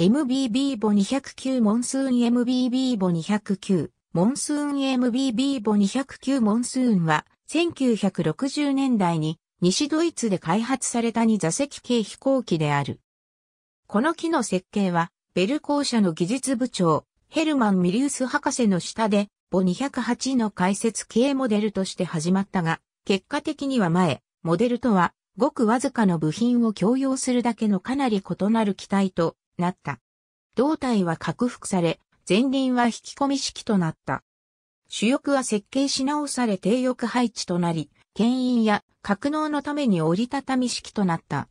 MBB ボ209モンスーン MBB ボ209モンスーン MBB ボ209モンスーンは1960年代に西ドイツで開発された2座席系飛行機である。この機の設計はベル校舎の技術部長ヘルマン・ミリウス博士の下でボ208の解説系モデルとして始まったが結果的には前モデルとはごくわずかの部品を共用するだけのかなり異なる機体となった。胴体は拡幅され、前輪は引き込み式となった。主翼は設計し直され低翼配置となり、牽引や格納のために折りたたみ式となった。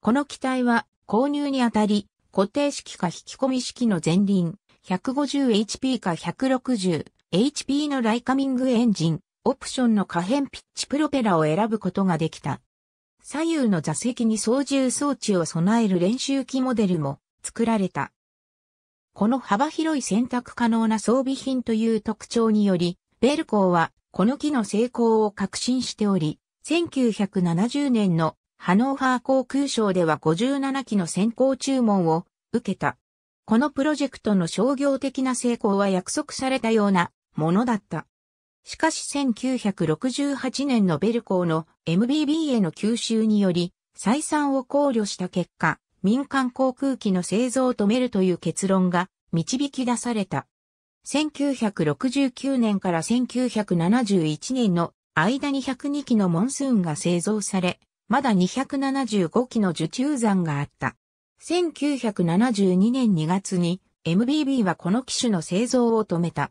この機体は購入にあたり、固定式か引き込み式の前輪、150HP か 160HP のライカミングエンジン、オプションの可変ピッチプロペラを選ぶことができた。左右の座席に操縦装置を備える練習機モデルも作られた。この幅広い選択可能な装備品という特徴により、ベルコーはこの機の成功を確信しており、1970年のハノーファー航空賞では57機の先行注文を受けた。このプロジェクトの商業的な成功は約束されたようなものだった。しかし1968年のベルコーの MBB への吸収により、採算を考慮した結果、民間航空機の製造を止めるという結論が導き出された。1969年から1971年の間に102機のモンスーンが製造され、まだ275機の受注残があった。1972年2月に MBB はこの機種の製造を止めた。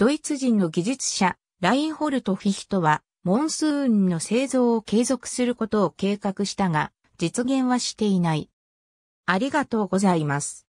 ドイツ人の技術者、ラインホルト・フィヒトは、モンスーンの製造を継続することを計画したが、実現はしていない。ありがとうございます。